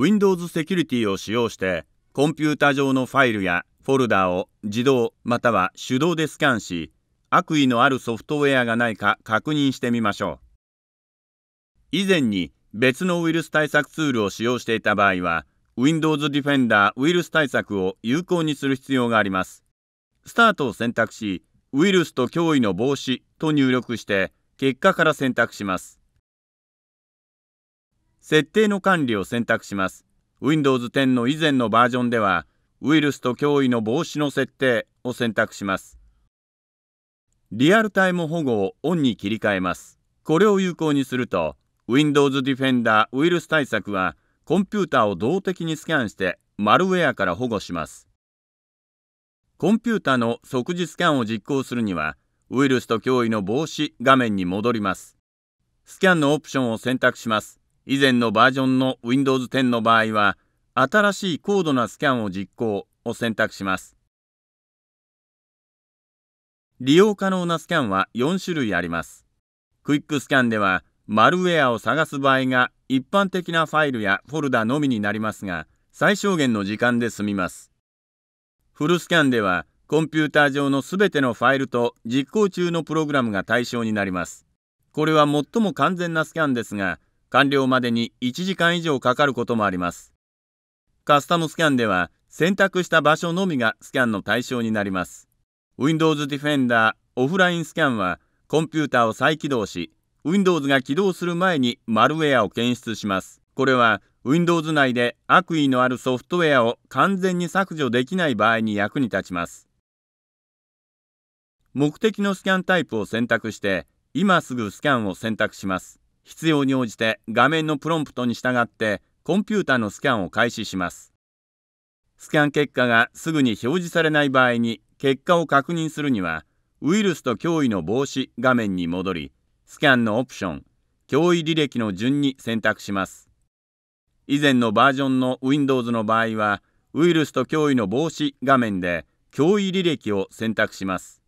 Windows セキュリティを使用してコンピュータ上のファイルやフォルダを自動または手動でスキャンし悪意のあるソフトウェアがないか確認してみましょう以前に別のウイルス対策ツールを使用していた場合は Windows Defender ウイルス対策を有効にする必要がありますスタートを選択しウイルスと脅威の防止と入力して結果から選択します設定の管理を選択します。Windows 10の以前のバージョンでは、ウイルスと脅威の防止の設定を選択します。リアルタイム保護をオンに切り替えます。これを有効にすると、Windows Defender ウイルス対策は、コンピューターを動的にスキャンしてマルウェアから保護します。コンピュータの即時スキャンを実行するには、ウイルスと脅威の防止画面に戻ります。スキャンのオプションを選択します。以前のバージョンの Windows 10の場合は、新しい高度なスキャンを実行を選択します。利用可能なスキャンは4種類あります。クイックスキャンでは、マルウェアを探す場合が一般的なファイルやフォルダのみになりますが、最小限の時間で済みます。フルスキャンでは、コンピューター上のすべてのファイルと実行中のプログラムが対象になります。これは最も完全なスキャンですが、完了までに1時間以上かかることもあります。カスタムスキャンでは選択した場所のみがスキャンの対象になります。Windows Defender オフラインスキャンはコンピューターを再起動し、Windows が起動する前にマルウェアを検出します。これは Windows 内で悪意のあるソフトウェアを完全に削除できない場合に役に立ちます。目的のスキャンタイプを選択して、今すぐスキャンを選択します。必要に応じて画面のプロンプトに従ってコンピュータのスキャンを開始します。スキャン結果がすぐに表示されない場合に結果を確認するにはウイルスと脅威の防止画面に戻りスキャンのオプション脅威履歴の順に選択します。以前のバージョンの Windows の場合はウイルスと脅威の防止画面で脅威履歴を選択します。